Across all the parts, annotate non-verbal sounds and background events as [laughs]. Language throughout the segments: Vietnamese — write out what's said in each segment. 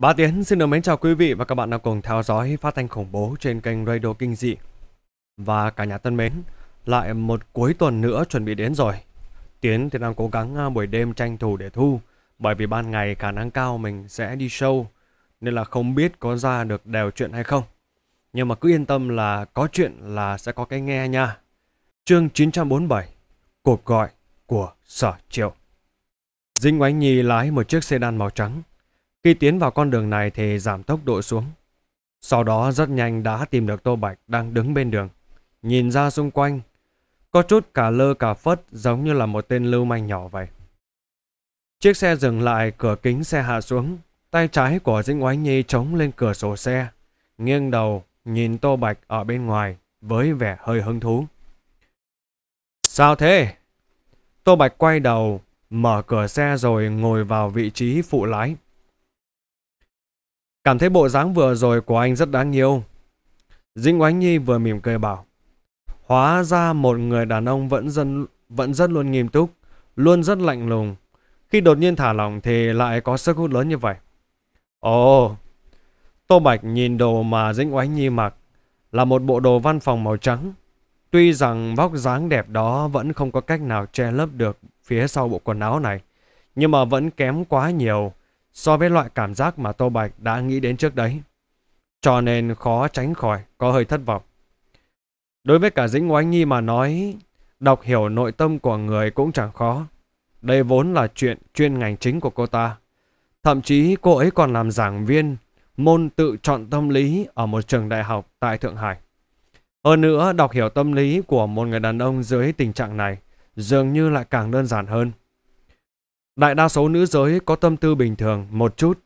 Bá Tiến xin được mến chào quý vị và các bạn đang cùng theo dõi phát thanh khủng bố trên kênh Radio Kinh Dị. Và cả nhà thân mến, lại một cuối tuần nữa chuẩn bị đến rồi. Tiến thì đang cố gắng à, buổi đêm tranh thủ để thu, bởi vì ban ngày khả năng cao mình sẽ đi show, nên là không biết có ra được đều chuyện hay không. Nhưng mà cứ yên tâm là có chuyện là sẽ có cái nghe nha. Chương 947 Cuộc gọi của Sở Triệu Dinh Oánh Nhi lái một chiếc sedan màu trắng khi tiến vào con đường này thì giảm tốc độ xuống. Sau đó rất nhanh đã tìm được Tô Bạch đang đứng bên đường. Nhìn ra xung quanh, có chút cả lơ cả phất giống như là một tên lưu manh nhỏ vậy. Chiếc xe dừng lại, cửa kính xe hạ xuống. Tay trái của Dĩnh Oánh Nhi trống lên cửa sổ xe. Nghiêng đầu, nhìn Tô Bạch ở bên ngoài với vẻ hơi hứng thú. Sao thế? Tô Bạch quay đầu, mở cửa xe rồi ngồi vào vị trí phụ lái. Cảm thấy bộ dáng vừa rồi của anh rất đáng yêu. Dinh Oánh Nhi vừa mỉm cười bảo. Hóa ra một người đàn ông vẫn dân vẫn rất luôn nghiêm túc, luôn rất lạnh lùng. Khi đột nhiên thả lỏng thì lại có sức hút lớn như vậy. Ồ, oh, Tô Bạch nhìn đồ mà Dĩnh Oánh Nhi mặc là một bộ đồ văn phòng màu trắng. Tuy rằng vóc dáng đẹp đó vẫn không có cách nào che lấp được phía sau bộ quần áo này, nhưng mà vẫn kém quá nhiều so với loại cảm giác mà Tô Bạch đã nghĩ đến trước đấy. Cho nên khó tránh khỏi, có hơi thất vọng. Đối với cả Dĩnh Oánh Nhi mà nói, đọc hiểu nội tâm của người cũng chẳng khó. Đây vốn là chuyện chuyên ngành chính của cô ta. Thậm chí cô ấy còn làm giảng viên môn tự chọn tâm lý ở một trường đại học tại Thượng Hải. Hơn nữa, đọc hiểu tâm lý của một người đàn ông dưới tình trạng này dường như lại càng đơn giản hơn. Đại đa số nữ giới có tâm tư bình thường một chút,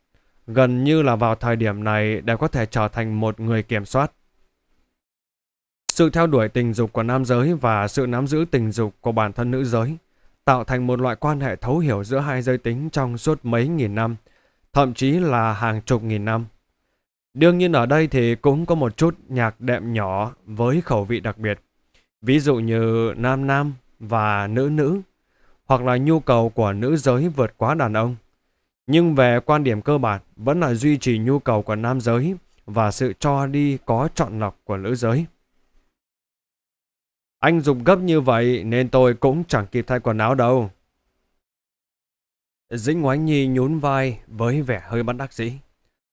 gần như là vào thời điểm này đều có thể trở thành một người kiểm soát. Sự theo đuổi tình dục của nam giới và sự nắm giữ tình dục của bản thân nữ giới tạo thành một loại quan hệ thấu hiểu giữa hai giới tính trong suốt mấy nghìn năm, thậm chí là hàng chục nghìn năm. Đương nhiên ở đây thì cũng có một chút nhạc đệm nhỏ với khẩu vị đặc biệt. Ví dụ như nam nam và nữ nữ hoặc là nhu cầu của nữ giới vượt quá đàn ông. Nhưng về quan điểm cơ bản vẫn là duy trì nhu cầu của nam giới và sự cho đi có chọn lọc của nữ giới. Anh dùng gấp như vậy nên tôi cũng chẳng kịp thay quần áo đâu. Dĩnh Ngoánh Nhi nhún vai với vẻ hơi bất đắc dĩ.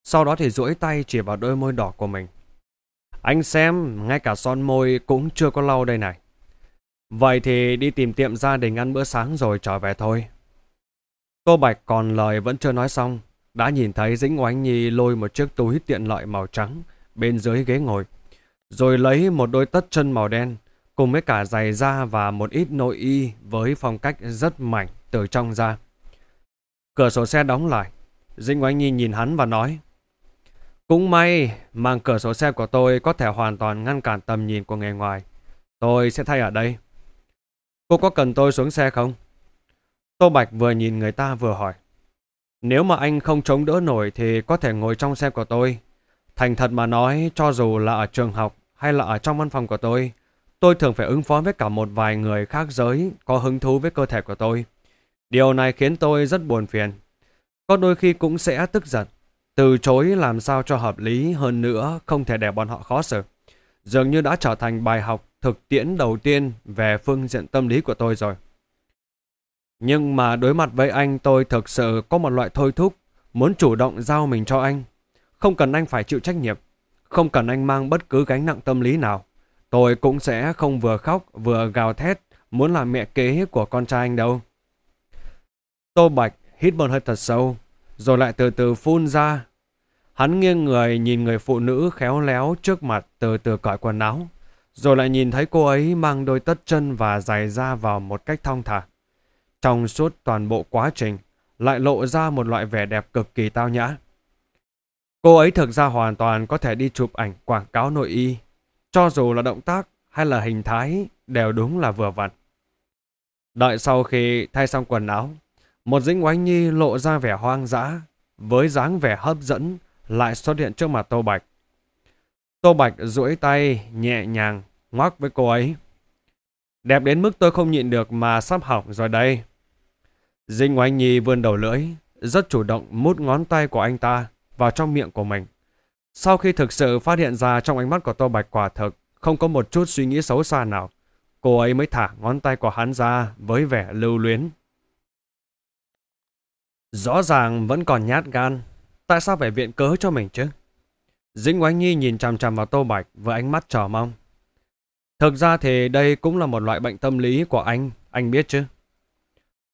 Sau đó thì duỗi tay chỉ vào đôi môi đỏ của mình. Anh xem, ngay cả son môi cũng chưa có lau đây này. Vậy thì đi tìm tiệm gia đình ăn bữa sáng rồi trở về thôi. Cô Bạch còn lời vẫn chưa nói xong, đã nhìn thấy Dĩnh Oánh Nhi lôi một chiếc túi tiện lợi màu trắng bên dưới ghế ngồi, rồi lấy một đôi tất chân màu đen cùng với cả giày da và một ít nội y với phong cách rất mảnh từ trong ra. Cửa sổ xe đóng lại, Dĩnh Oánh Nhi nhìn hắn và nói Cũng may, mang cửa sổ xe của tôi có thể hoàn toàn ngăn cản tầm nhìn của người ngoài. Tôi sẽ thay ở đây. Cô có cần tôi xuống xe không? Tô Bạch vừa nhìn người ta vừa hỏi. Nếu mà anh không chống đỡ nổi thì có thể ngồi trong xe của tôi. Thành thật mà nói, cho dù là ở trường học hay là ở trong văn phòng của tôi, tôi thường phải ứng phó với cả một vài người khác giới có hứng thú với cơ thể của tôi. Điều này khiến tôi rất buồn phiền. Có đôi khi cũng sẽ tức giận, từ chối làm sao cho hợp lý hơn nữa không thể để bọn họ khó xử. Dường như đã trở thành bài học thực tiễn đầu tiên về phương diện tâm lý của tôi rồi. Nhưng mà đối mặt với anh tôi thực sự có một loại thôi thúc, muốn chủ động giao mình cho anh. Không cần anh phải chịu trách nhiệm, không cần anh mang bất cứ gánh nặng tâm lý nào. Tôi cũng sẽ không vừa khóc vừa gào thét muốn làm mẹ kế của con trai anh đâu. Tô Bạch hít một hơi thật sâu, rồi lại từ từ phun ra. Hắn nghiêng người nhìn người phụ nữ khéo léo trước mặt từ từ cởi quần áo rồi lại nhìn thấy cô ấy mang đôi tất chân và giày ra vào một cách thong thả. Trong suốt toàn bộ quá trình, lại lộ ra một loại vẻ đẹp cực kỳ tao nhã. Cô ấy thực ra hoàn toàn có thể đi chụp ảnh quảng cáo nội y, cho dù là động tác hay là hình thái đều đúng là vừa vặn. Đợi sau khi thay xong quần áo, một dĩnh oánh nhi lộ ra vẻ hoang dã, với dáng vẻ hấp dẫn lại xuất hiện trước mặt Tô Bạch. Tô Bạch duỗi tay nhẹ nhàng ngoắc với cô ấy. Đẹp đến mức tôi không nhịn được mà sắp hỏng rồi đây. Dinh Oanh Nhi vươn đầu lưỡi, rất chủ động mút ngón tay của anh ta vào trong miệng của mình. Sau khi thực sự phát hiện ra trong ánh mắt của Tô Bạch quả thực, không có một chút suy nghĩ xấu xa nào, cô ấy mới thả ngón tay của hắn ra với vẻ lưu luyến. Rõ ràng vẫn còn nhát gan, tại sao phải viện cớ cho mình chứ? Dĩnh Oánh Nhi nhìn chằm chằm vào Tô Bạch với ánh mắt chờ mong. Thực ra thì đây cũng là một loại bệnh tâm lý của anh, anh biết chứ?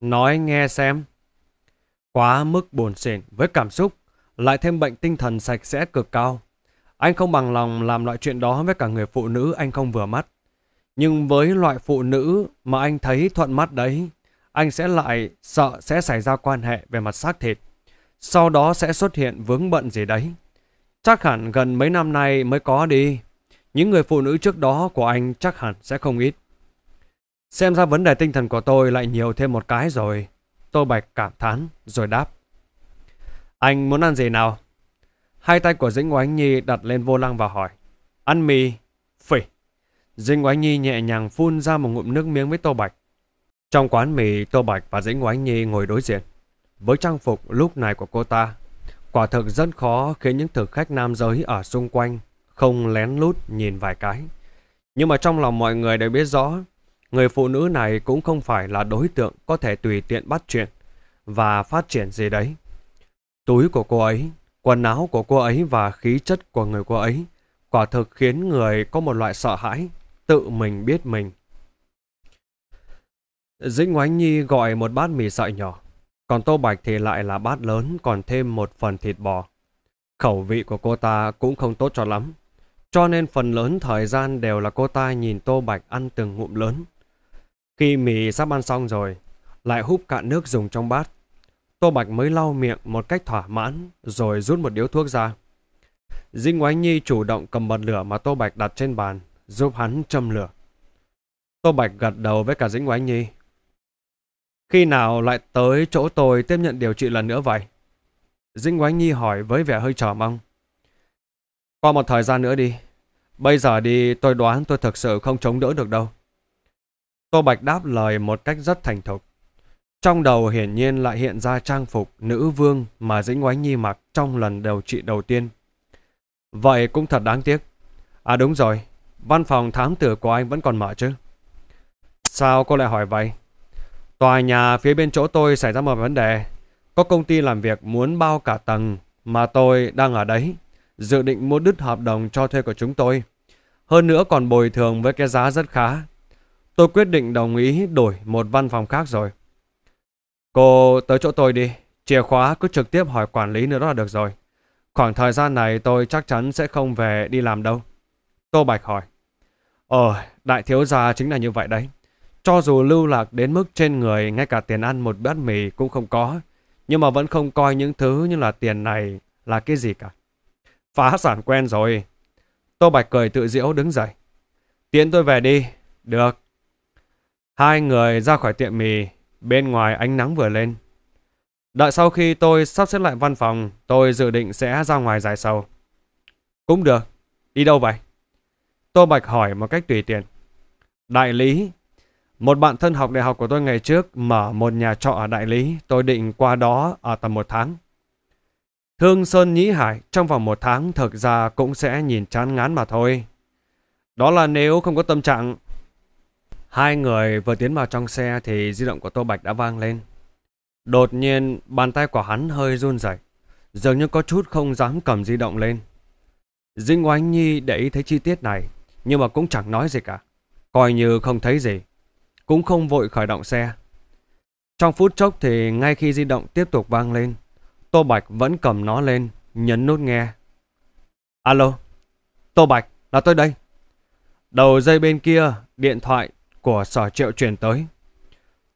Nói nghe xem. Quá mức buồn xỉn với cảm xúc, lại thêm bệnh tinh thần sạch sẽ cực cao. Anh không bằng lòng làm loại chuyện đó với cả người phụ nữ anh không vừa mắt. Nhưng với loại phụ nữ mà anh thấy thuận mắt đấy, anh sẽ lại sợ sẽ xảy ra quan hệ về mặt xác thịt. Sau đó sẽ xuất hiện vướng bận gì đấy. Chắc hẳn gần mấy năm nay mới có đi. Những người phụ nữ trước đó của anh chắc hẳn sẽ không ít. Xem ra vấn đề tinh thần của tôi lại nhiều thêm một cái rồi. Tô Bạch cảm thán rồi đáp. Anh muốn ăn gì nào? Hai tay của Dĩnh Oánh Nhi đặt lên vô lăng và hỏi. Ăn mì. Phỉ. Dĩnh Oánh Nhi nhẹ nhàng phun ra một ngụm nước miếng với Tô Bạch. Trong quán mì, Tô Bạch và Dĩnh Oánh Nhi ngồi đối diện. Với trang phục lúc này của cô ta Quả thực rất khó khiến những thực khách nam giới ở xung quanh không lén lút nhìn vài cái. Nhưng mà trong lòng mọi người đều biết rõ, người phụ nữ này cũng không phải là đối tượng có thể tùy tiện bắt chuyện và phát triển gì đấy. Túi của cô ấy, quần áo của cô ấy và khí chất của người cô ấy quả thực khiến người có một loại sợ hãi, tự mình biết mình. Dĩnh Ngoánh Nhi gọi một bát mì sợi nhỏ. Còn tô bạch thì lại là bát lớn còn thêm một phần thịt bò. Khẩu vị của cô ta cũng không tốt cho lắm. Cho nên phần lớn thời gian đều là cô ta nhìn tô bạch ăn từng ngụm lớn. Khi mì sắp ăn xong rồi, lại húp cạn nước dùng trong bát. Tô Bạch mới lau miệng một cách thỏa mãn rồi rút một điếu thuốc ra. Dinh Oánh Nhi chủ động cầm bật lửa mà Tô Bạch đặt trên bàn, giúp hắn châm lửa. Tô Bạch gật đầu với cả Dĩnh Oánh Nhi, khi nào lại tới chỗ tôi tiếp nhận điều trị lần nữa vậy? Dĩnh Oánh Nhi hỏi với vẻ hơi trò mong. Qua một thời gian nữa đi. Bây giờ đi tôi đoán tôi thực sự không chống đỡ được đâu. Tô Bạch đáp lời một cách rất thành thục. Trong đầu hiển nhiên lại hiện ra trang phục nữ vương mà Dĩnh Oánh Nhi mặc trong lần điều trị đầu tiên. Vậy cũng thật đáng tiếc. À đúng rồi, văn phòng thám tử của anh vẫn còn mở chứ? Sao cô lại hỏi vậy? Tòa nhà phía bên chỗ tôi xảy ra một vấn đề. Có công ty làm việc muốn bao cả tầng mà tôi đang ở đấy. Dự định mua đứt hợp đồng cho thuê của chúng tôi. Hơn nữa còn bồi thường với cái giá rất khá. Tôi quyết định đồng ý đổi một văn phòng khác rồi. Cô tới chỗ tôi đi. Chìa khóa cứ trực tiếp hỏi quản lý nữa là được rồi. Khoảng thời gian này tôi chắc chắn sẽ không về đi làm đâu. Tô Bạch hỏi. Ồ, đại thiếu gia chính là như vậy đấy. Cho dù lưu lạc đến mức trên người ngay cả tiền ăn một bát mì cũng không có, nhưng mà vẫn không coi những thứ như là tiền này là cái gì cả. Phá sản quen rồi. Tô Bạch cười tự diễu đứng dậy. Tiến tôi về đi. Được. Hai người ra khỏi tiệm mì, bên ngoài ánh nắng vừa lên. Đợi sau khi tôi sắp xếp lại văn phòng, tôi dự định sẽ ra ngoài giải sầu. Cũng được. Đi đâu vậy? Tô Bạch hỏi một cách tùy tiện. Đại lý một bạn thân học đại học của tôi ngày trước mở một nhà trọ ở Đại Lý, tôi định qua đó ở tầm một tháng. Thương Sơn Nhĩ Hải trong vòng một tháng thực ra cũng sẽ nhìn chán ngán mà thôi. Đó là nếu không có tâm trạng. Hai người vừa tiến vào trong xe thì di động của Tô Bạch đã vang lên. Đột nhiên bàn tay của hắn hơi run rẩy, dường như có chút không dám cầm di động lên. Dinh Oánh Nhi để ý thấy chi tiết này, nhưng mà cũng chẳng nói gì cả, coi như không thấy gì cũng không vội khởi động xe. Trong phút chốc thì ngay khi di động tiếp tục vang lên, Tô Bạch vẫn cầm nó lên, nhấn nút nghe. Alo, Tô Bạch, là tôi đây. Đầu dây bên kia, điện thoại của sở triệu chuyển tới.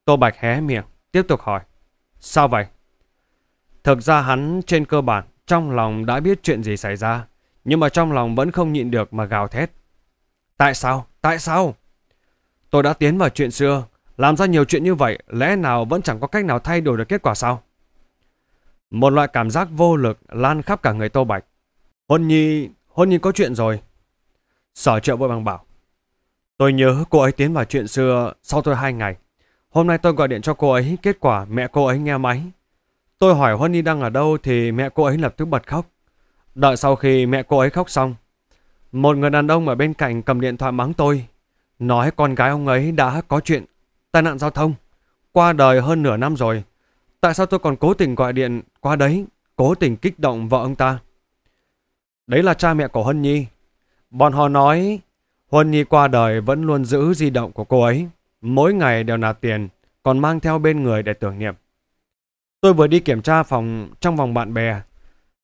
Tô Bạch hé miệng, tiếp tục hỏi. Sao vậy? Thực ra hắn trên cơ bản trong lòng đã biết chuyện gì xảy ra, nhưng mà trong lòng vẫn không nhịn được mà gào thét. Tại sao? Tại sao? Tôi đã tiến vào chuyện xưa, làm ra nhiều chuyện như vậy, lẽ nào vẫn chẳng có cách nào thay đổi được kết quả sao? Một loại cảm giác vô lực lan khắp cả người Tô Bạch. Hôn Nhi, hôn Nhi có chuyện rồi. Sở trợ vội bằng bảo. Tôi nhớ cô ấy tiến vào chuyện xưa sau tôi hai ngày. Hôm nay tôi gọi điện cho cô ấy, kết quả mẹ cô ấy nghe máy. Tôi hỏi hôn Nhi đang ở đâu thì mẹ cô ấy lập tức bật khóc. Đợi sau khi mẹ cô ấy khóc xong, một người đàn ông ở bên cạnh cầm điện thoại mắng tôi. Nói con gái ông ấy đã có chuyện tai nạn giao thông, qua đời hơn nửa năm rồi. Tại sao tôi còn cố tình gọi điện qua đấy, cố tình kích động vợ ông ta? Đấy là cha mẹ của Hân Nhi. Bọn họ nói Hân Nhi qua đời vẫn luôn giữ di động của cô ấy. Mỗi ngày đều nạp tiền, còn mang theo bên người để tưởng niệm. Tôi vừa đi kiểm tra phòng trong vòng bạn bè,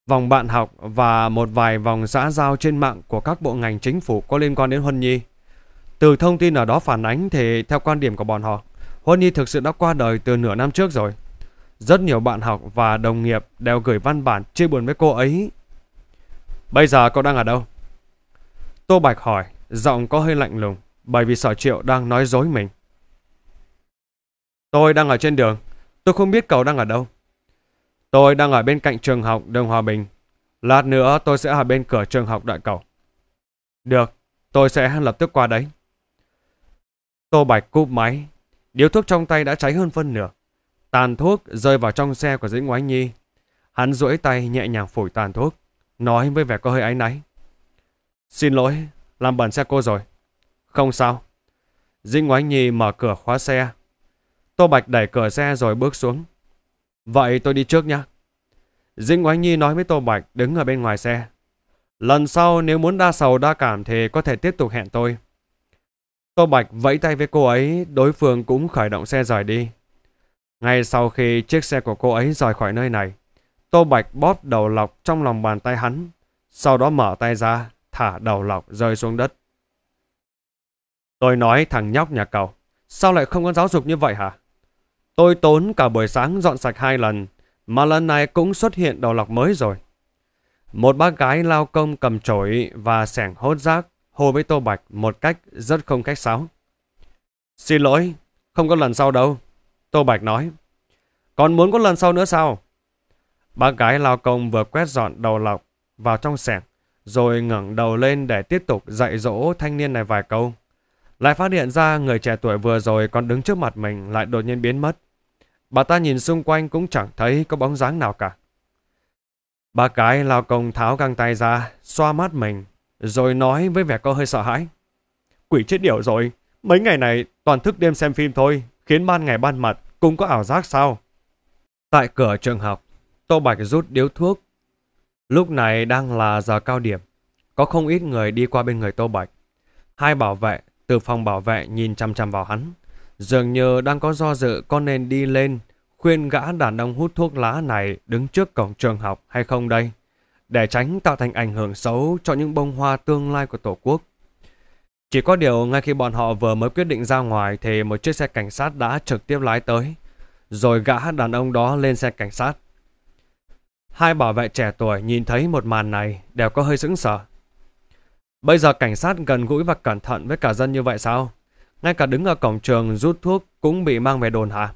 vòng bạn học và một vài vòng xã giao trên mạng của các bộ ngành chính phủ có liên quan đến Huân Nhi. Từ thông tin nào đó phản ánh thì theo quan điểm của bọn họ, Huân Nhi thực sự đã qua đời từ nửa năm trước rồi. Rất nhiều bạn học và đồng nghiệp đều gửi văn bản chia buồn với cô ấy. Bây giờ cậu đang ở đâu? Tô Bạch hỏi, giọng có hơi lạnh lùng bởi vì sở triệu đang nói dối mình. Tôi đang ở trên đường, tôi không biết cậu đang ở đâu. Tôi đang ở bên cạnh trường học đường Hòa Bình. Lát nữa tôi sẽ ở bên cửa trường học đợi cậu. Được, tôi sẽ lập tức qua đấy. Tô Bạch cúp máy. Điếu thuốc trong tay đã cháy hơn phân nửa. Tàn thuốc rơi vào trong xe của Dĩnh Ngoái Nhi. Hắn duỗi tay nhẹ nhàng phổi tàn thuốc. Nói với vẻ có hơi áy náy. Xin lỗi, làm bẩn xe cô rồi. Không sao. Dĩnh Ngoái Nhi mở cửa khóa xe. Tô Bạch đẩy cửa xe rồi bước xuống. Vậy tôi đi trước nhé. Dĩnh Ngoái Nhi nói với Tô Bạch đứng ở bên ngoài xe. Lần sau nếu muốn đa sầu đa cảm thì có thể tiếp tục hẹn tôi. Tô Bạch vẫy tay với cô ấy, đối phương cũng khởi động xe rời đi. Ngay sau khi chiếc xe của cô ấy rời khỏi nơi này, Tô Bạch bóp đầu lọc trong lòng bàn tay hắn, sau đó mở tay ra, thả đầu lọc rơi xuống đất. Tôi nói thằng nhóc nhà cậu, sao lại không có giáo dục như vậy hả? Tôi tốn cả buổi sáng dọn sạch hai lần, mà lần này cũng xuất hiện đầu lọc mới rồi. Một bác gái lao công cầm chổi và sẻng hốt rác hô với Tô Bạch một cách rất không cách sáo. Xin lỗi, không có lần sau đâu. Tô Bạch nói. Còn muốn có lần sau nữa sao? Bác gái lao công vừa quét dọn đầu lọc vào trong sẻng, rồi ngẩng đầu lên để tiếp tục dạy dỗ thanh niên này vài câu. Lại phát hiện ra người trẻ tuổi vừa rồi còn đứng trước mặt mình lại đột nhiên biến mất. Bà ta nhìn xung quanh cũng chẳng thấy có bóng dáng nào cả. Bà cái lao công tháo găng tay ra, xoa mắt mình rồi nói với vẻ có hơi sợ hãi. Quỷ chết điểu rồi, mấy ngày này toàn thức đêm xem phim thôi, khiến ban ngày ban mặt cũng có ảo giác sao? Tại cửa trường học, Tô Bạch rút điếu thuốc. Lúc này đang là giờ cao điểm, có không ít người đi qua bên người Tô Bạch. Hai bảo vệ từ phòng bảo vệ nhìn chăm chăm vào hắn. Dường như đang có do dự con nên đi lên khuyên gã đàn ông hút thuốc lá này đứng trước cổng trường học hay không đây? để tránh tạo thành ảnh hưởng xấu cho những bông hoa tương lai của Tổ quốc. Chỉ có điều ngay khi bọn họ vừa mới quyết định ra ngoài thì một chiếc xe cảnh sát đã trực tiếp lái tới, rồi gã đàn ông đó lên xe cảnh sát. Hai bảo vệ trẻ tuổi nhìn thấy một màn này đều có hơi sững sờ. Bây giờ cảnh sát gần gũi và cẩn thận với cả dân như vậy sao? Ngay cả đứng ở cổng trường rút thuốc cũng bị mang về đồn hả?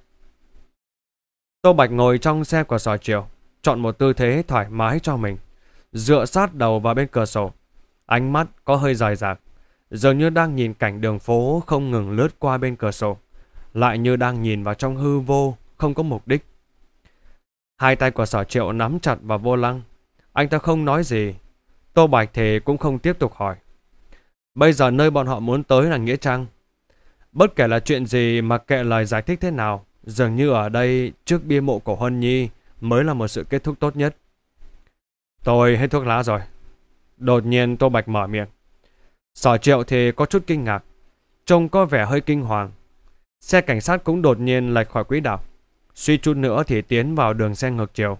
Tô Bạch ngồi trong xe của sò chiều, chọn một tư thế thoải mái cho mình dựa sát đầu vào bên cửa sổ. Ánh mắt có hơi dài dạc, dường như đang nhìn cảnh đường phố không ngừng lướt qua bên cửa sổ, lại như đang nhìn vào trong hư vô, không có mục đích. Hai tay của sở triệu nắm chặt vào vô lăng, anh ta không nói gì, Tô Bạch thì cũng không tiếp tục hỏi. Bây giờ nơi bọn họ muốn tới là Nghĩa Trang. Bất kể là chuyện gì mà kệ lời giải thích thế nào, dường như ở đây trước bia mộ của Huân Nhi mới là một sự kết thúc tốt nhất. Tôi hết thuốc lá rồi. Đột nhiên Tô Bạch mở miệng. Sở triệu thì có chút kinh ngạc. Trông có vẻ hơi kinh hoàng. Xe cảnh sát cũng đột nhiên lệch khỏi quỹ đạo. Suy chút nữa thì tiến vào đường xe ngược chiều.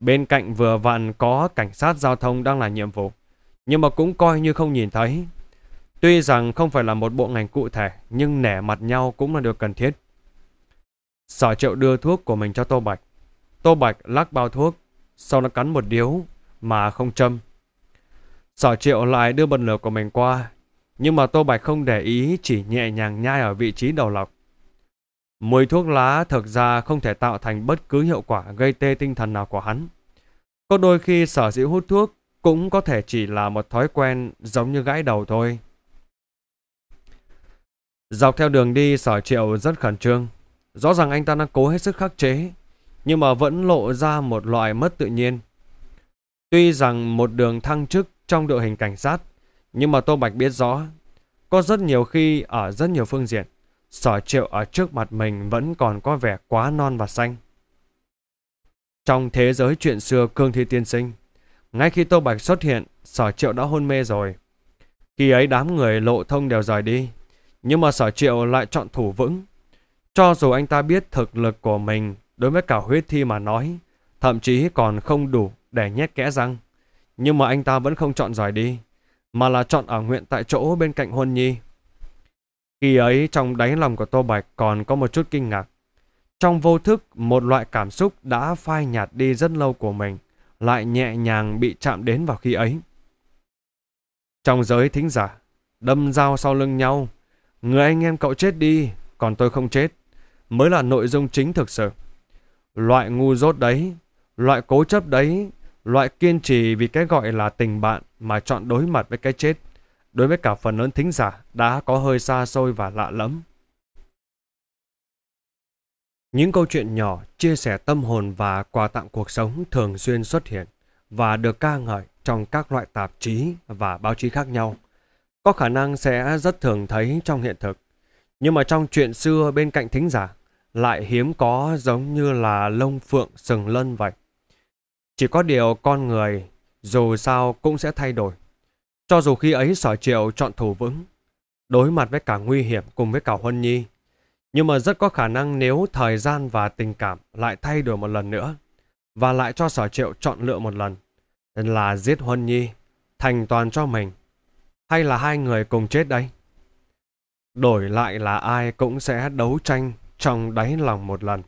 Bên cạnh vừa vặn có cảnh sát giao thông đang làm nhiệm vụ. Nhưng mà cũng coi như không nhìn thấy. Tuy rằng không phải là một bộ ngành cụ thể, nhưng nẻ mặt nhau cũng là điều cần thiết. Sở triệu đưa thuốc của mình cho Tô Bạch. Tô Bạch lắc bao thuốc, sau nó cắn một điếu mà không châm. Sở triệu lại đưa bật lửa của mình qua, nhưng mà Tô Bạch không để ý chỉ nhẹ nhàng nhai ở vị trí đầu lọc. Mùi thuốc lá thực ra không thể tạo thành bất cứ hiệu quả gây tê tinh thần nào của hắn. Có đôi khi sở dĩ hút thuốc cũng có thể chỉ là một thói quen giống như gãi đầu thôi. Dọc theo đường đi sở triệu rất khẩn trương. Rõ ràng anh ta đang cố hết sức khắc chế, nhưng mà vẫn lộ ra một loại mất tự nhiên Tuy rằng một đường thăng chức trong đội hình cảnh sát, nhưng mà Tô Bạch biết rõ, có rất nhiều khi ở rất nhiều phương diện, sở triệu ở trước mặt mình vẫn còn có vẻ quá non và xanh. Trong thế giới chuyện xưa Cương Thi Tiên Sinh, ngay khi Tô Bạch xuất hiện, sở triệu đã hôn mê rồi. Khi ấy đám người lộ thông đều rời đi, nhưng mà sở triệu lại chọn thủ vững. Cho dù anh ta biết thực lực của mình đối với cả huyết thi mà nói, thậm chí còn không đủ để nhét kẽ răng. Nhưng mà anh ta vẫn không chọn giỏi đi, mà là chọn ở nguyện tại chỗ bên cạnh Huân Nhi. Khi ấy trong đáy lòng của Tô Bạch còn có một chút kinh ngạc. Trong vô thức một loại cảm xúc đã phai nhạt đi rất lâu của mình, lại nhẹ nhàng bị chạm đến vào khi ấy. Trong giới thính giả, đâm dao sau lưng nhau, người anh em cậu chết đi, còn tôi không chết, mới là nội dung chính thực sự. Loại ngu dốt đấy, loại cố chấp đấy Loại kiên trì vì cái gọi là tình bạn mà chọn đối mặt với cái chết, đối với cả phần lớn thính giả đã có hơi xa xôi và lạ lẫm. Những câu chuyện nhỏ chia sẻ tâm hồn và quà tặng cuộc sống thường xuyên xuất hiện và được ca ngợi trong các loại tạp chí và báo chí khác nhau. Có khả năng sẽ rất thường thấy trong hiện thực. Nhưng mà trong chuyện xưa bên cạnh thính giả lại hiếm có giống như là lông phượng sừng lân vậy. Chỉ có điều con người dù sao cũng sẽ thay đổi. Cho dù khi ấy sở triệu chọn thủ vững, đối mặt với cả nguy hiểm cùng với cả Huân Nhi, nhưng mà rất có khả năng nếu thời gian và tình cảm lại thay đổi một lần nữa, và lại cho sở triệu chọn lựa một lần, là giết Huân Nhi, thành toàn cho mình, hay là hai người cùng chết đây? Đổi lại là ai cũng sẽ đấu tranh trong đáy lòng một lần.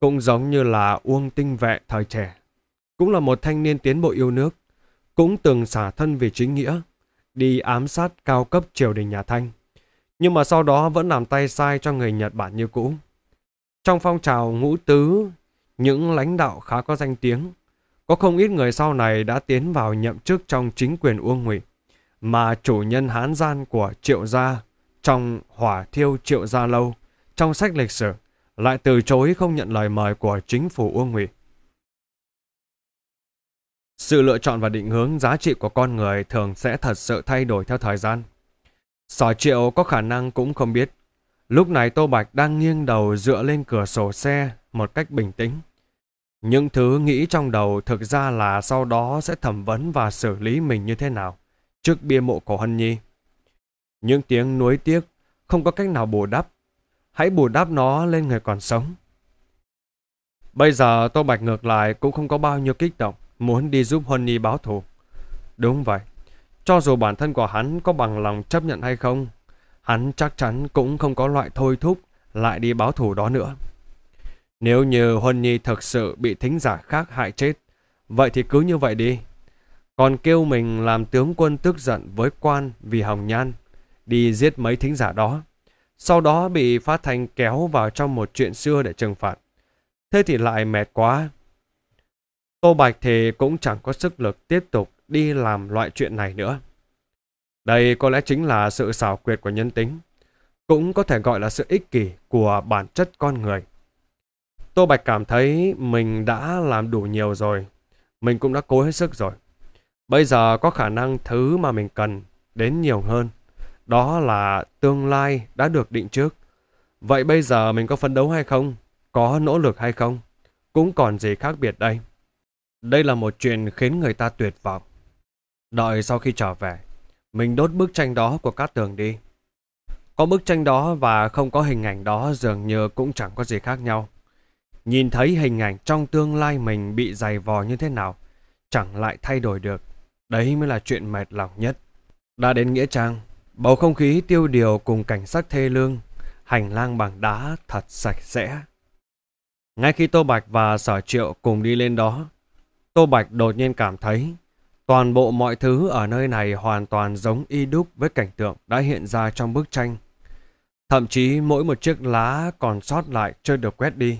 Cũng giống như là Uông Tinh Vệ thời trẻ, cũng là một thanh niên tiến bộ yêu nước, cũng từng xả thân vì chính nghĩa, đi ám sát cao cấp triều đình nhà Thanh, nhưng mà sau đó vẫn làm tay sai cho người Nhật Bản như cũ. Trong phong trào ngũ tứ, những lãnh đạo khá có danh tiếng, có không ít người sau này đã tiến vào nhậm chức trong chính quyền Uông Ngụy, mà chủ nhân Hán gian của Triệu Gia trong Hỏa Thiêu Triệu Gia Lâu trong sách lịch sử lại từ chối không nhận lời mời của chính phủ Uông Ngụy. Sự lựa chọn và định hướng giá trị của con người thường sẽ thật sự thay đổi theo thời gian. Sỏi triệu có khả năng cũng không biết. Lúc này Tô Bạch đang nghiêng đầu dựa lên cửa sổ xe một cách bình tĩnh. Những thứ nghĩ trong đầu thực ra là sau đó sẽ thẩm vấn và xử lý mình như thế nào trước bia mộ của Hân Nhi. Những tiếng nuối tiếc không có cách nào bù đắp hãy bù đắp nó lên người còn sống. Bây giờ Tô Bạch ngược lại cũng không có bao nhiêu kích động, muốn đi giúp Honey báo thù. Đúng vậy, cho dù bản thân của hắn có bằng lòng chấp nhận hay không, hắn chắc chắn cũng không có loại thôi thúc lại đi báo thù đó nữa. Nếu như Huân Nhi thực sự bị thính giả khác hại chết, vậy thì cứ như vậy đi. Còn kêu mình làm tướng quân tức giận với quan vì hồng nhan, đi giết mấy thính giả đó sau đó bị Phá Thành kéo vào trong một chuyện xưa để trừng phạt. Thế thì lại mệt quá. Tô Bạch thì cũng chẳng có sức lực tiếp tục đi làm loại chuyện này nữa. Đây có lẽ chính là sự xảo quyệt của nhân tính, cũng có thể gọi là sự ích kỷ của bản chất con người. Tô Bạch cảm thấy mình đã làm đủ nhiều rồi, mình cũng đã cố hết sức rồi. Bây giờ có khả năng thứ mà mình cần đến nhiều hơn đó là tương lai đã được định trước. Vậy bây giờ mình có phấn đấu hay không? Có nỗ lực hay không? Cũng còn gì khác biệt đây. Đây là một chuyện khiến người ta tuyệt vọng. Đợi sau khi trở về, mình đốt bức tranh đó của Cát Tường đi. Có bức tranh đó và không có hình ảnh đó dường như cũng chẳng có gì khác nhau. Nhìn thấy hình ảnh trong tương lai mình bị dày vò như thế nào, chẳng lại thay đổi được. Đấy mới là chuyện mệt lòng nhất. Đã đến Nghĩa Trang, Bầu không khí tiêu điều cùng cảnh sắc thê lương, hành lang bằng đá thật sạch sẽ. Ngay khi Tô Bạch và Sở Triệu cùng đi lên đó, Tô Bạch đột nhiên cảm thấy toàn bộ mọi thứ ở nơi này hoàn toàn giống y đúc với cảnh tượng đã hiện ra trong bức tranh. Thậm chí mỗi một chiếc lá còn sót lại chưa được quét đi.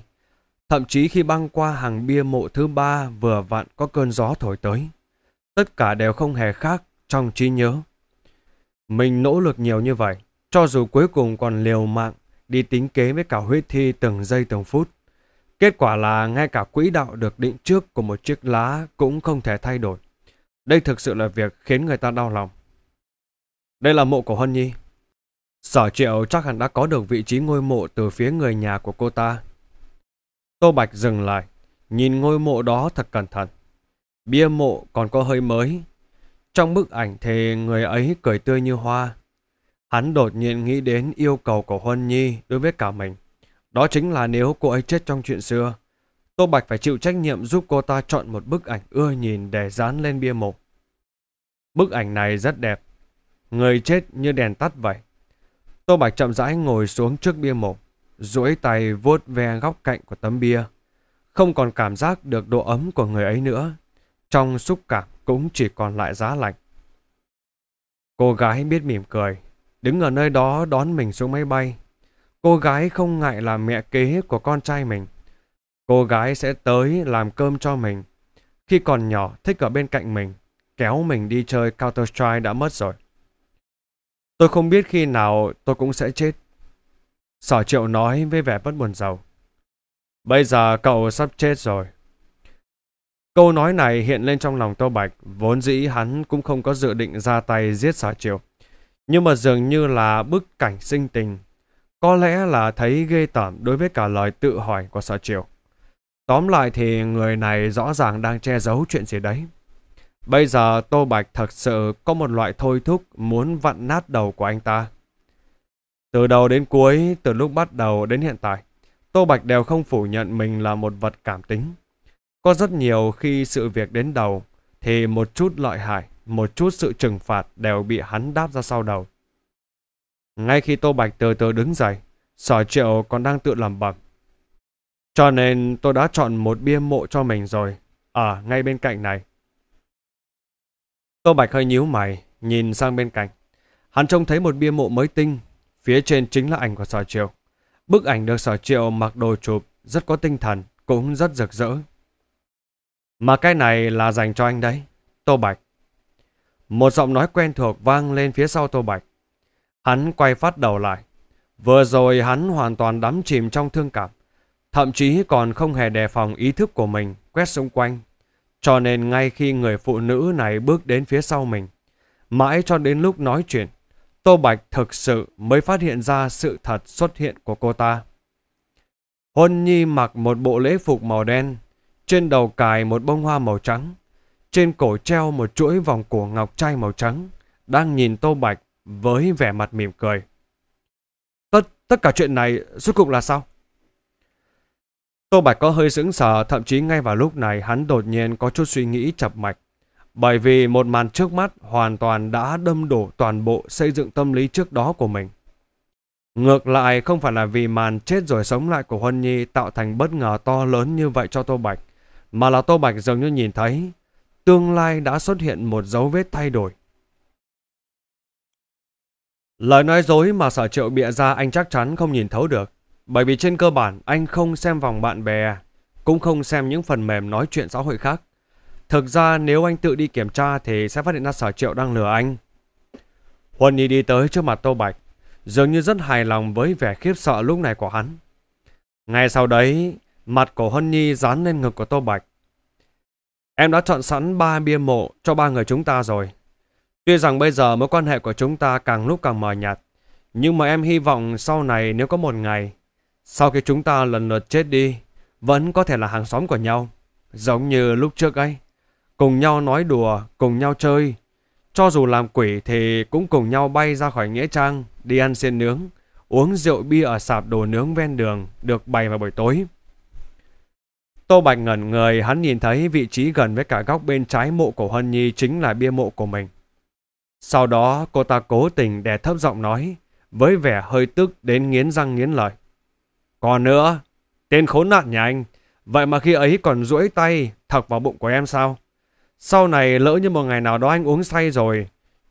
Thậm chí khi băng qua hàng bia mộ thứ ba vừa vặn có cơn gió thổi tới. Tất cả đều không hề khác trong trí nhớ mình nỗ lực nhiều như vậy, cho dù cuối cùng còn liều mạng, đi tính kế với cả huyết thi từng giây từng phút. Kết quả là ngay cả quỹ đạo được định trước của một chiếc lá cũng không thể thay đổi. Đây thực sự là việc khiến người ta đau lòng. Đây là mộ của Hân Nhi. Sở triệu chắc hẳn đã có được vị trí ngôi mộ từ phía người nhà của cô ta. Tô Bạch dừng lại, nhìn ngôi mộ đó thật cẩn thận. Bia mộ còn có hơi mới, trong bức ảnh thì người ấy cười tươi như hoa. Hắn đột nhiên nghĩ đến yêu cầu của Huân Nhi đối với cả mình. Đó chính là nếu cô ấy chết trong chuyện xưa, Tô Bạch phải chịu trách nhiệm giúp cô ta chọn một bức ảnh ưa nhìn để dán lên bia mộ. Bức ảnh này rất đẹp. Người chết như đèn tắt vậy. Tô Bạch chậm rãi ngồi xuống trước bia mộ, duỗi tay vuốt ve góc cạnh của tấm bia. Không còn cảm giác được độ ấm của người ấy nữa. Trong xúc cảm cũng chỉ còn lại giá lạnh. Cô gái biết mỉm cười, đứng ở nơi đó đón mình xuống máy bay. Cô gái không ngại là mẹ kế của con trai mình. Cô gái sẽ tới làm cơm cho mình. Khi còn nhỏ thích ở bên cạnh mình, kéo mình đi chơi Counter-Strike đã mất rồi. Tôi không biết khi nào tôi cũng sẽ chết. Sở triệu nói với vẻ bất buồn giàu. Bây giờ cậu sắp chết rồi. Câu nói này hiện lên trong lòng Tô Bạch, vốn dĩ hắn cũng không có dự định ra tay giết xà triều. Nhưng mà dường như là bức cảnh sinh tình, có lẽ là thấy ghê tởm đối với cả lời tự hỏi của xà triều. Tóm lại thì người này rõ ràng đang che giấu chuyện gì đấy. Bây giờ Tô Bạch thật sự có một loại thôi thúc muốn vặn nát đầu của anh ta. Từ đầu đến cuối, từ lúc bắt đầu đến hiện tại, Tô Bạch đều không phủ nhận mình là một vật cảm tính. Có rất nhiều khi sự việc đến đầu thì một chút lợi hại, một chút sự trừng phạt đều bị hắn đáp ra sau đầu. Ngay khi Tô Bạch từ từ đứng dậy, sở triệu còn đang tự làm bẩm. Cho nên tôi đã chọn một bia mộ cho mình rồi, ở ngay bên cạnh này. Tô Bạch hơi nhíu mày, nhìn sang bên cạnh. Hắn trông thấy một bia mộ mới tinh, phía trên chính là ảnh của sở triệu. Bức ảnh được sở triệu mặc đồ chụp, rất có tinh thần, cũng rất rực rỡ, mà cái này là dành cho anh đấy, Tô Bạch. Một giọng nói quen thuộc vang lên phía sau Tô Bạch. Hắn quay phát đầu lại. Vừa rồi hắn hoàn toàn đắm chìm trong thương cảm. Thậm chí còn không hề đề phòng ý thức của mình quét xung quanh. Cho nên ngay khi người phụ nữ này bước đến phía sau mình, mãi cho đến lúc nói chuyện, Tô Bạch thực sự mới phát hiện ra sự thật xuất hiện của cô ta. Hôn Nhi mặc một bộ lễ phục màu đen trên đầu cài một bông hoa màu trắng, trên cổ treo một chuỗi vòng cổ ngọc trai màu trắng, đang nhìn Tô Bạch với vẻ mặt mỉm cười. Tất, tất cả chuyện này suốt cùng là sao? Tô Bạch có hơi sững sờ, thậm chí ngay vào lúc này hắn đột nhiên có chút suy nghĩ chập mạch. Bởi vì một màn trước mắt hoàn toàn đã đâm đổ toàn bộ xây dựng tâm lý trước đó của mình. Ngược lại không phải là vì màn chết rồi sống lại của Huân Nhi tạo thành bất ngờ to lớn như vậy cho Tô Bạch, mà là Tô Bạch dường như nhìn thấy tương lai đã xuất hiện một dấu vết thay đổi. Lời nói dối mà sở triệu bịa ra anh chắc chắn không nhìn thấu được, bởi vì trên cơ bản anh không xem vòng bạn bè, cũng không xem những phần mềm nói chuyện xã hội khác. Thực ra nếu anh tự đi kiểm tra thì sẽ phát hiện ra sở triệu đang lừa anh. Huân Nhi đi tới trước mặt Tô Bạch, dường như rất hài lòng với vẻ khiếp sợ lúc này của hắn. Ngay sau đấy, Mặt của Hân Nhi dán lên ngực của Tô Bạch. Em đã chọn sẵn ba bia mộ cho ba người chúng ta rồi. Tuy rằng bây giờ mối quan hệ của chúng ta càng lúc càng mờ nhạt, nhưng mà em hy vọng sau này nếu có một ngày, sau khi chúng ta lần lượt chết đi, vẫn có thể là hàng xóm của nhau, giống như lúc trước ấy. Cùng nhau nói đùa, cùng nhau chơi. Cho dù làm quỷ thì cũng cùng nhau bay ra khỏi Nghĩa Trang, đi ăn xiên nướng, uống rượu bia ở sạp đồ nướng ven đường được bày vào buổi tối. Tô Bạch ngẩn người, hắn nhìn thấy vị trí gần với cả góc bên trái mộ của Hân Nhi chính là bia mộ của mình. Sau đó cô ta cố tình đè thấp giọng nói, với vẻ hơi tức đến nghiến răng nghiến lợi. Còn nữa, tên khốn nạn nhà anh, vậy mà khi ấy còn duỗi tay thọc vào bụng của em sao? Sau này lỡ như một ngày nào đó anh uống say rồi,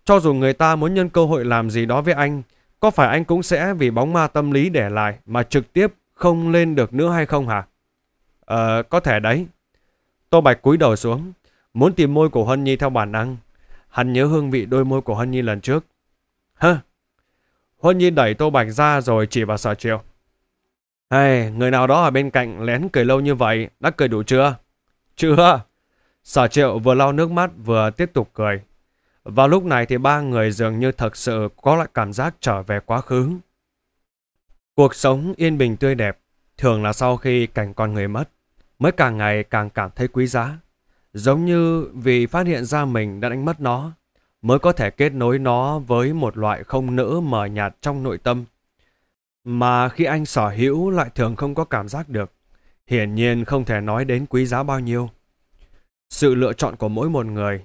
cho dù người ta muốn nhân cơ hội làm gì đó với anh, có phải anh cũng sẽ vì bóng ma tâm lý để lại mà trực tiếp không lên được nữa hay không hả? Ờ, có thể đấy. Tô Bạch cúi đầu xuống, muốn tìm môi của Hân Nhi theo bản năng. Hắn nhớ hương vị đôi môi của Hân Nhi lần trước. Hơ! Hân Nhi đẩy Tô Bạch ra rồi chỉ vào sở triệu. Hey, người nào đó ở bên cạnh lén cười lâu như vậy, đã cười đủ chưa? Chưa! Sở triệu vừa lau nước mắt vừa tiếp tục cười. Vào lúc này thì ba người dường như thật sự có lại cảm giác trở về quá khứ. Cuộc sống yên bình tươi đẹp, thường là sau khi cảnh con người mất mới càng ngày càng cảm thấy quý giá. Giống như vì phát hiện ra mình đã đánh mất nó, mới có thể kết nối nó với một loại không nữ mờ nhạt trong nội tâm. Mà khi anh sở hữu lại thường không có cảm giác được, hiển nhiên không thể nói đến quý giá bao nhiêu. Sự lựa chọn của mỗi một người,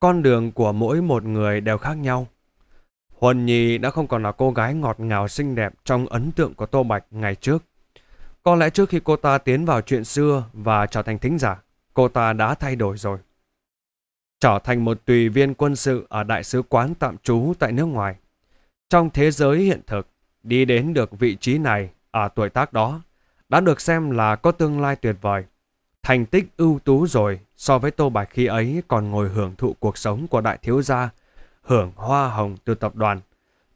con đường của mỗi một người đều khác nhau. Huân Nhi đã không còn là cô gái ngọt ngào xinh đẹp trong ấn tượng của Tô Bạch ngày trước. Có lẽ trước khi cô ta tiến vào chuyện xưa và trở thành thính giả, cô ta đã thay đổi rồi. Trở thành một tùy viên quân sự ở đại sứ quán tạm trú tại nước ngoài. Trong thế giới hiện thực, đi đến được vị trí này ở tuổi tác đó đã được xem là có tương lai tuyệt vời. Thành tích ưu tú rồi so với Tô Bạch khi ấy còn ngồi hưởng thụ cuộc sống của đại thiếu gia, hưởng hoa hồng từ tập đoàn.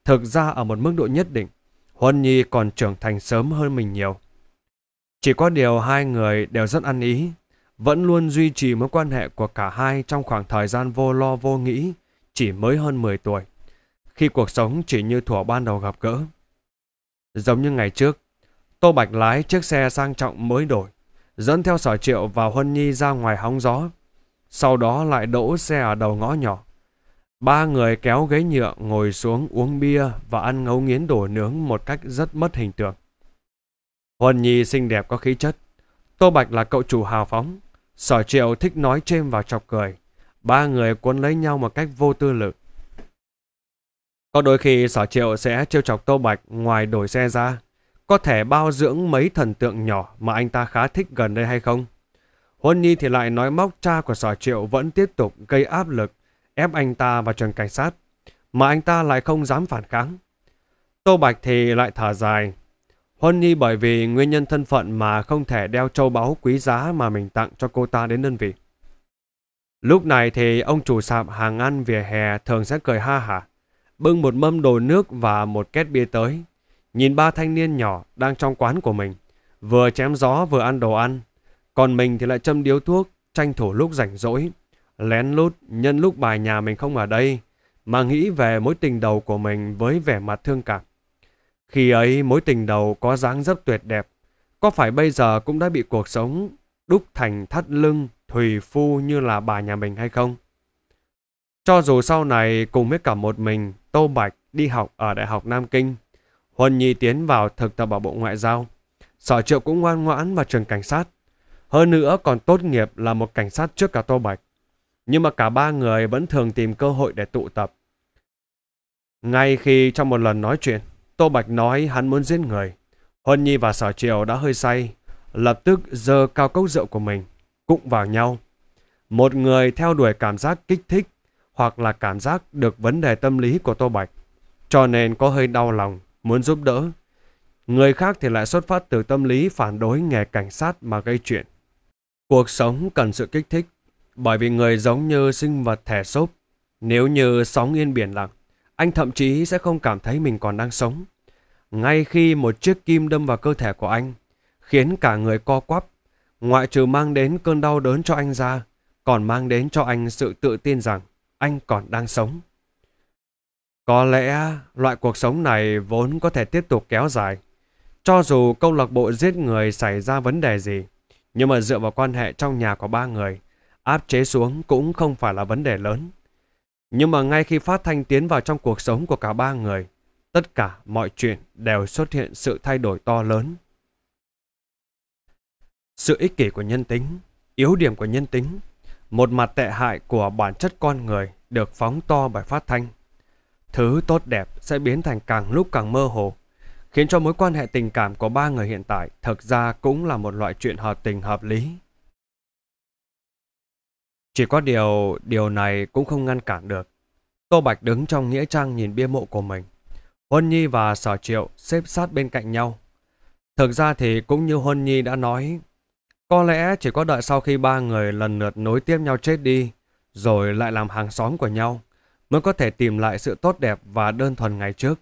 Thực ra ở một mức độ nhất định, Huân Nhi còn trưởng thành sớm hơn mình nhiều. Chỉ có điều hai người đều rất ăn ý, vẫn luôn duy trì mối quan hệ của cả hai trong khoảng thời gian vô lo vô nghĩ, chỉ mới hơn 10 tuổi, khi cuộc sống chỉ như thuở ban đầu gặp gỡ. Giống như ngày trước, Tô Bạch lái chiếc xe sang trọng mới đổi, dẫn theo sở triệu và Huân Nhi ra ngoài hóng gió, sau đó lại đỗ xe ở đầu ngõ nhỏ. Ba người kéo ghế nhựa ngồi xuống uống bia và ăn ngấu nghiến đồ nướng một cách rất mất hình tượng. Huân Nhi xinh đẹp có khí chất. Tô Bạch là cậu chủ hào phóng. Sở triệu thích nói chêm vào chọc cười. Ba người cuốn lấy nhau một cách vô tư lực. Có đôi khi sở triệu sẽ trêu chọc Tô Bạch ngoài đổi xe ra. Có thể bao dưỡng mấy thần tượng nhỏ mà anh ta khá thích gần đây hay không? Huân Nhi thì lại nói móc cha của sở triệu vẫn tiếp tục gây áp lực, ép anh ta vào trường cảnh sát. Mà anh ta lại không dám phản kháng. Tô Bạch thì lại thở dài, Huân Nhi bởi vì nguyên nhân thân phận mà không thể đeo châu báu quý giá mà mình tặng cho cô ta đến đơn vị. Lúc này thì ông chủ sạp hàng ăn vỉa hè thường sẽ cười ha hả, bưng một mâm đồ nước và một két bia tới. Nhìn ba thanh niên nhỏ đang trong quán của mình, vừa chém gió vừa ăn đồ ăn, còn mình thì lại châm điếu thuốc, tranh thủ lúc rảnh rỗi, lén lút nhân lúc bài nhà mình không ở đây, mà nghĩ về mối tình đầu của mình với vẻ mặt thương cảm. Khi ấy mối tình đầu có dáng dấp tuyệt đẹp, có phải bây giờ cũng đã bị cuộc sống đúc thành thắt lưng, thủy phu như là bà nhà mình hay không? Cho dù sau này cùng với cả một mình Tô Bạch đi học ở Đại học Nam Kinh, Huân Nhi tiến vào thực tập ở Bộ Ngoại giao, Sở Triệu cũng ngoan ngoãn vào trường cảnh sát. Hơn nữa còn tốt nghiệp là một cảnh sát trước cả Tô Bạch. Nhưng mà cả ba người vẫn thường tìm cơ hội để tụ tập. Ngay khi trong một lần nói chuyện, Tô Bạch nói hắn muốn giết người. Huân Nhi và Sở Triều đã hơi say, lập tức giơ cao cốc rượu của mình, cụng vào nhau. Một người theo đuổi cảm giác kích thích hoặc là cảm giác được vấn đề tâm lý của Tô Bạch, cho nên có hơi đau lòng, muốn giúp đỡ. Người khác thì lại xuất phát từ tâm lý phản đối nghề cảnh sát mà gây chuyện. Cuộc sống cần sự kích thích, bởi vì người giống như sinh vật thẻ xốp, nếu như sóng yên biển lặng, anh thậm chí sẽ không cảm thấy mình còn đang sống. Ngay khi một chiếc kim đâm vào cơ thể của anh, khiến cả người co quắp, ngoại trừ mang đến cơn đau đớn cho anh ra, còn mang đến cho anh sự tự tin rằng anh còn đang sống. Có lẽ loại cuộc sống này vốn có thể tiếp tục kéo dài. Cho dù câu lạc bộ giết người xảy ra vấn đề gì, nhưng mà dựa vào quan hệ trong nhà của ba người, áp chế xuống cũng không phải là vấn đề lớn. Nhưng mà ngay khi phát thanh tiến vào trong cuộc sống của cả ba người, tất cả mọi chuyện đều xuất hiện sự thay đổi to lớn. Sự ích kỷ của nhân tính, yếu điểm của nhân tính, một mặt tệ hại của bản chất con người được phóng to bởi phát thanh. Thứ tốt đẹp sẽ biến thành càng lúc càng mơ hồ, khiến cho mối quan hệ tình cảm của ba người hiện tại thực ra cũng là một loại chuyện hợp tình hợp lý. Chỉ có điều, điều này cũng không ngăn cản được. Tô Bạch đứng trong nghĩa trang nhìn bia mộ của mình. Huân Nhi và Sở Triệu xếp sát bên cạnh nhau. Thực ra thì cũng như Huân Nhi đã nói, có lẽ chỉ có đợi sau khi ba người lần lượt nối tiếp nhau chết đi, rồi lại làm hàng xóm của nhau, mới có thể tìm lại sự tốt đẹp và đơn thuần ngày trước.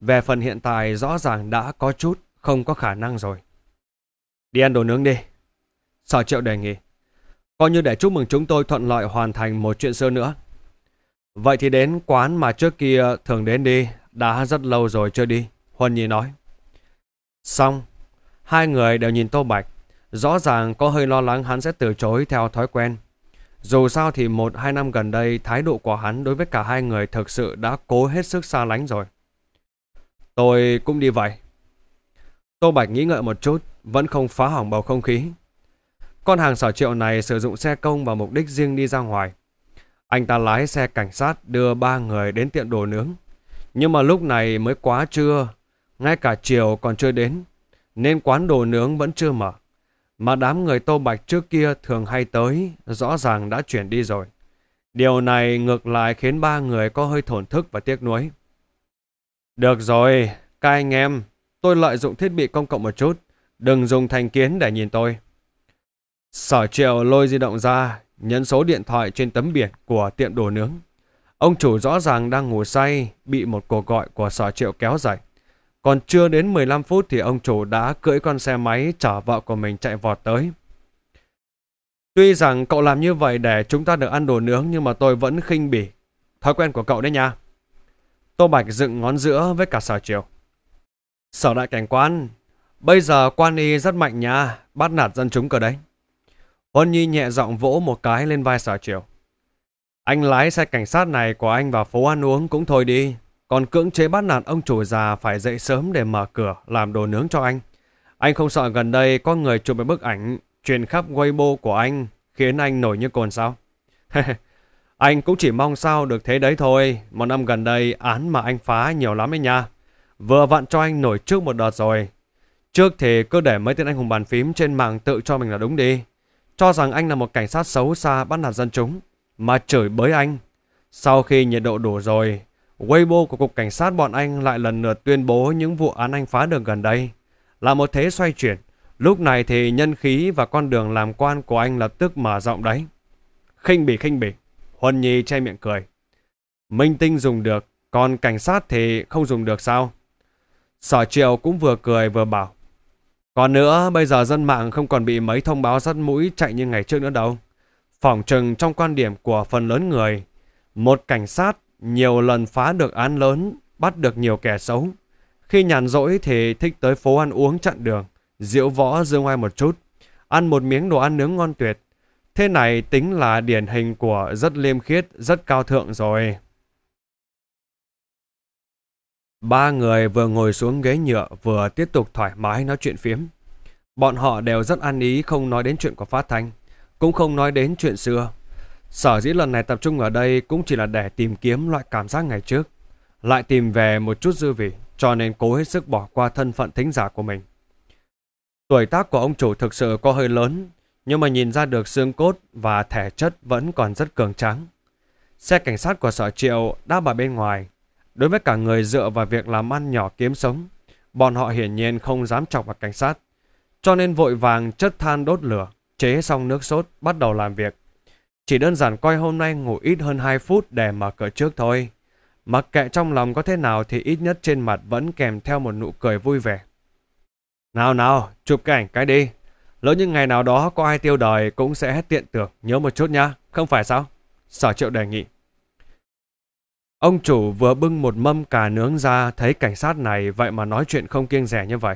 Về phần hiện tại rõ ràng đã có chút, không có khả năng rồi. Đi ăn đồ nướng đi. Sở Triệu đề nghị coi như để chúc mừng chúng tôi thuận lợi hoàn thành một chuyện xưa nữa. Vậy thì đến quán mà trước kia thường đến đi, đã rất lâu rồi chưa đi, Huân Nhi nói. Xong, hai người đều nhìn Tô Bạch, rõ ràng có hơi lo lắng hắn sẽ từ chối theo thói quen. Dù sao thì một hai năm gần đây thái độ của hắn đối với cả hai người thực sự đã cố hết sức xa lánh rồi. Tôi cũng đi vậy. Tô Bạch nghĩ ngợi một chút, vẫn không phá hỏng bầu không khí, con hàng sở triệu này sử dụng xe công và mục đích riêng đi ra ngoài. Anh ta lái xe cảnh sát đưa ba người đến tiệm đồ nướng. Nhưng mà lúc này mới quá trưa, ngay cả chiều còn chưa đến, nên quán đồ nướng vẫn chưa mở. Mà đám người tô bạch trước kia thường hay tới, rõ ràng đã chuyển đi rồi. Điều này ngược lại khiến ba người có hơi thổn thức và tiếc nuối. Được rồi, các anh em, tôi lợi dụng thiết bị công cộng một chút. Đừng dùng thành kiến để nhìn tôi. Sở triệu lôi di động ra, nhấn số điện thoại trên tấm biển của tiệm đồ nướng. Ông chủ rõ ràng đang ngủ say, bị một cuộc gọi của sở triệu kéo dậy. Còn chưa đến 15 phút thì ông chủ đã cưỡi con xe máy chở vợ của mình chạy vọt tới. Tuy rằng cậu làm như vậy để chúng ta được ăn đồ nướng nhưng mà tôi vẫn khinh bỉ. Thói quen của cậu đấy nha. Tô Bạch dựng ngón giữa với cả sở triệu. Sở đại cảnh quan, bây giờ quan y rất mạnh nha, bắt nạt dân chúng cờ đấy. Huân Nhi nhẹ giọng vỗ một cái lên vai xà triều. Anh lái xe cảnh sát này của anh vào phố ăn uống cũng thôi đi. Còn cưỡng chế bắt nạt ông chủ già phải dậy sớm để mở cửa làm đồ nướng cho anh. Anh không sợ gần đây có người chụp một bức ảnh truyền khắp Weibo của anh khiến anh nổi như cồn sao? [laughs] anh cũng chỉ mong sao được thế đấy thôi. Một năm gần đây án mà anh phá nhiều lắm ấy nha. Vừa vặn cho anh nổi trước một đợt rồi. Trước thì cứ để mấy tên anh hùng bàn phím trên mạng tự cho mình là đúng đi cho rằng anh là một cảnh sát xấu xa bắt nạt dân chúng, mà chửi bới anh. Sau khi nhiệt độ đủ rồi, Weibo của Cục Cảnh sát bọn anh lại lần lượt tuyên bố những vụ án anh phá đường gần đây. Là một thế xoay chuyển, lúc này thì nhân khí và con đường làm quan của anh lập tức mở rộng đấy. Khinh bỉ khinh bỉ, Huân Nhi che miệng cười. Minh tinh dùng được, còn cảnh sát thì không dùng được sao? Sở triệu cũng vừa cười vừa bảo. Còn nữa, bây giờ dân mạng không còn bị mấy thông báo dắt mũi chạy như ngày trước nữa đâu. Phỏng trừng trong quan điểm của phần lớn người, một cảnh sát nhiều lần phá được án lớn, bắt được nhiều kẻ xấu. Khi nhàn rỗi thì thích tới phố ăn uống chặn đường, diễu võ dương ngoài một chút, ăn một miếng đồ ăn nướng ngon tuyệt. Thế này tính là điển hình của rất liêm khiết, rất cao thượng rồi. Ba người vừa ngồi xuống ghế nhựa vừa tiếp tục thoải mái nói chuyện phiếm. Bọn họ đều rất an ý không nói đến chuyện của Phát Thanh, cũng không nói đến chuyện xưa. Sở dĩ lần này tập trung ở đây cũng chỉ là để tìm kiếm loại cảm giác ngày trước, lại tìm về một chút dư vị cho nên cố hết sức bỏ qua thân phận thính giả của mình. Tuổi tác của ông chủ thực sự có hơi lớn, nhưng mà nhìn ra được xương cốt và thể chất vẫn còn rất cường tráng. Xe cảnh sát của sở triệu đã ở bên ngoài Đối với cả người dựa vào việc làm ăn nhỏ kiếm sống, bọn họ hiển nhiên không dám chọc vào cảnh sát. Cho nên vội vàng chất than đốt lửa, chế xong nước sốt, bắt đầu làm việc. Chỉ đơn giản coi hôm nay ngủ ít hơn 2 phút để mở cửa trước thôi. Mặc kệ trong lòng có thế nào thì ít nhất trên mặt vẫn kèm theo một nụ cười vui vẻ. Nào nào, chụp cái ảnh cái đi. Lỡ những ngày nào đó có ai tiêu đời cũng sẽ hết tiện tưởng, nhớ một chút nhá, không phải sao? Sở triệu đề nghị. Ông chủ vừa bưng một mâm cà nướng ra thấy cảnh sát này vậy mà nói chuyện không kiêng rẻ như vậy.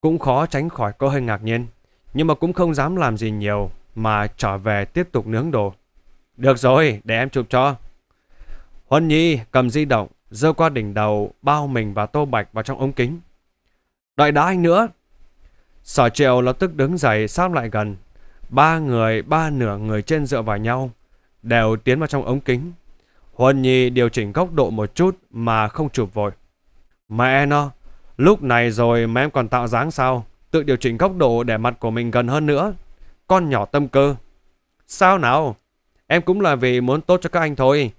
Cũng khó tránh khỏi có hơi ngạc nhiên, nhưng mà cũng không dám làm gì nhiều mà trở về tiếp tục nướng đồ. Được rồi, để em chụp cho. Huân Nhi cầm di động, dơ qua đỉnh đầu, bao mình và tô bạch vào trong ống kính. Đợi đã anh nữa. Sở triệu lập tức đứng dậy sát lại gần. Ba người, ba nửa người trên dựa vào nhau, đều tiến vào trong ống kính Huân Nhi điều chỉnh góc độ một chút mà không chụp vội. Mẹ nó, lúc này rồi mà em còn tạo dáng sao? Tự điều chỉnh góc độ để mặt của mình gần hơn nữa. Con nhỏ tâm cơ. Sao nào? Em cũng là vì muốn tốt cho các anh thôi.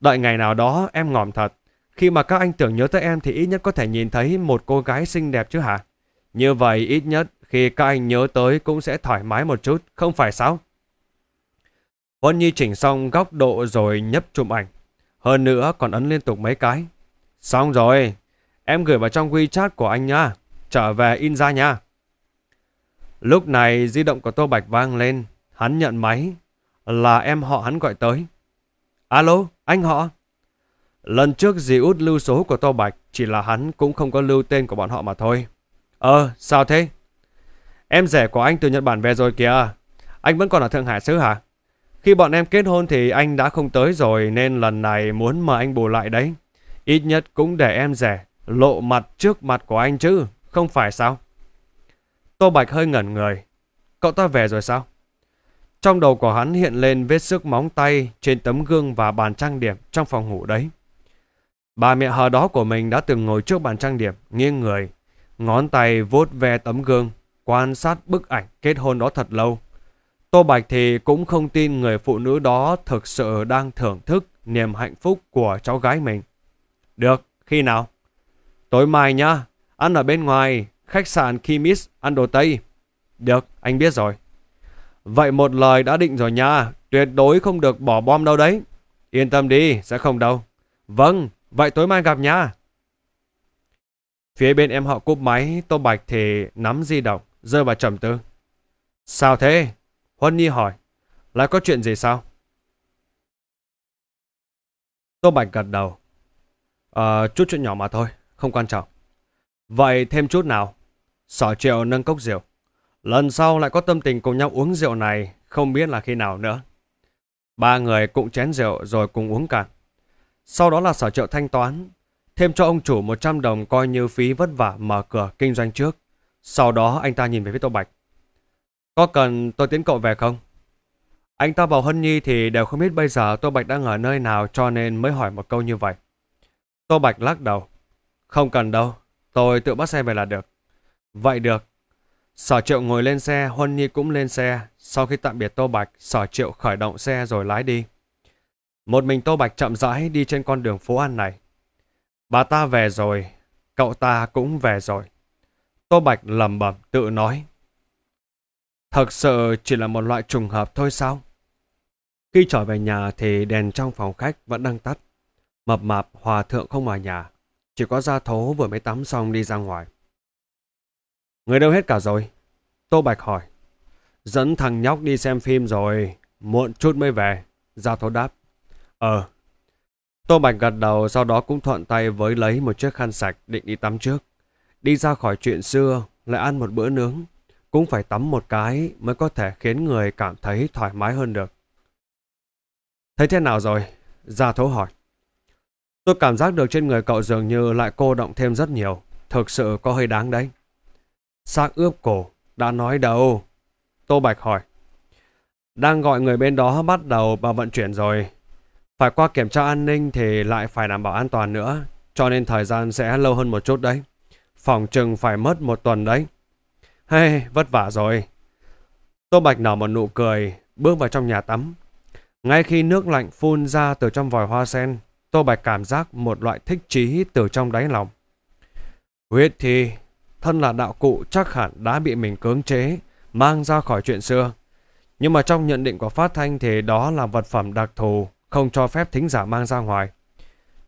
Đợi ngày nào đó em ngỏm thật. Khi mà các anh tưởng nhớ tới em thì ít nhất có thể nhìn thấy một cô gái xinh đẹp chứ hả? Như vậy ít nhất khi các anh nhớ tới cũng sẽ thoải mái một chút, không phải sao? Huân Nhi chỉnh xong góc độ rồi nhấp chụp ảnh. Hơn nữa còn ấn liên tục mấy cái. Xong rồi, em gửi vào trong WeChat của anh nha. Trở về in ra nha. Lúc này di động của Tô Bạch vang lên. Hắn nhận máy. Là em họ hắn gọi tới. Alo, anh họ. Lần trước dì út lưu số của Tô Bạch chỉ là hắn cũng không có lưu tên của bọn họ mà thôi. Ờ, sao thế? Em rể của anh từ Nhật Bản về rồi kìa. Anh vẫn còn ở Thượng Hải chứ hả? Khi bọn em kết hôn thì anh đã không tới rồi nên lần này muốn mà anh bù lại đấy. Ít nhất cũng để em rẻ, lộ mặt trước mặt của anh chứ, không phải sao? Tô Bạch hơi ngẩn người. Cậu ta về rồi sao? Trong đầu của hắn hiện lên vết sức móng tay trên tấm gương và bàn trang điểm trong phòng ngủ đấy. Bà mẹ hờ đó của mình đã từng ngồi trước bàn trang điểm, nghiêng người, ngón tay vuốt ve tấm gương, quan sát bức ảnh kết hôn đó thật lâu. Tô Bạch thì cũng không tin người phụ nữ đó thực sự đang thưởng thức niềm hạnh phúc của cháu gái mình. Được, khi nào? Tối mai nhá, ăn ở bên ngoài, khách sạn Kimis ăn đồ Tây. Được, anh biết rồi. Vậy một lời đã định rồi nha, tuyệt đối không được bỏ bom đâu đấy. Yên tâm đi, sẽ không đâu. Vâng, vậy tối mai gặp nha. Phía bên em họ cúp máy, Tô Bạch thì nắm di động, rơi vào trầm tư. Sao thế? Huân Nhi hỏi, lại có chuyện gì sao? Tô Bạch gật đầu. À, chút chuyện nhỏ mà thôi, không quan trọng. Vậy thêm chút nào. Sở triệu nâng cốc rượu. Lần sau lại có tâm tình cùng nhau uống rượu này, không biết là khi nào nữa. Ba người cũng chén rượu rồi cùng uống cạn. Sau đó là sở triệu thanh toán, thêm cho ông chủ 100 đồng coi như phí vất vả mở cửa kinh doanh trước. Sau đó anh ta nhìn về phía Tô Bạch. Có cần tôi tiến cậu về không? Anh ta bảo Hân Nhi thì đều không biết bây giờ Tô Bạch đang ở nơi nào cho nên mới hỏi một câu như vậy. Tô Bạch lắc đầu. Không cần đâu, tôi tự bắt xe về là được. Vậy được. Sở triệu ngồi lên xe, Huân Nhi cũng lên xe. Sau khi tạm biệt Tô Bạch, sở triệu khởi động xe rồi lái đi. Một mình Tô Bạch chậm rãi đi trên con đường phố an này. Bà ta về rồi, cậu ta cũng về rồi. Tô Bạch lầm bẩm tự nói. Thật sự chỉ là một loại trùng hợp thôi sao? Khi trở về nhà thì đèn trong phòng khách vẫn đang tắt. Mập mạp hòa thượng không ở nhà. Chỉ có gia thố vừa mới tắm xong đi ra ngoài. Người đâu hết cả rồi? Tô Bạch hỏi. Dẫn thằng nhóc đi xem phim rồi. Muộn chút mới về. Gia thố đáp. Ờ. Tô Bạch gật đầu sau đó cũng thuận tay với lấy một chiếc khăn sạch định đi tắm trước. Đi ra khỏi chuyện xưa lại ăn một bữa nướng cũng phải tắm một cái mới có thể khiến người cảm thấy thoải mái hơn được. Thấy thế nào rồi? Gia thấu hỏi. Tôi cảm giác được trên người cậu dường như lại cô động thêm rất nhiều. Thực sự có hơi đáng đấy. Xác ướp cổ, đã nói đâu? Tô Bạch hỏi. Đang gọi người bên đó bắt đầu và vận chuyển rồi. Phải qua kiểm tra an ninh thì lại phải đảm bảo an toàn nữa. Cho nên thời gian sẽ lâu hơn một chút đấy. Phòng chừng phải mất một tuần đấy. Hey, vất vả rồi. Tô Bạch nở một nụ cười, bước vào trong nhà tắm. Ngay khi nước lạnh phun ra từ trong vòi hoa sen, Tô Bạch cảm giác một loại thích trí từ trong đáy lòng. Huyết thi, thân là đạo cụ chắc hẳn đã bị mình cưỡng chế, mang ra khỏi chuyện xưa. Nhưng mà trong nhận định của phát thanh thì đó là vật phẩm đặc thù, không cho phép thính giả mang ra ngoài.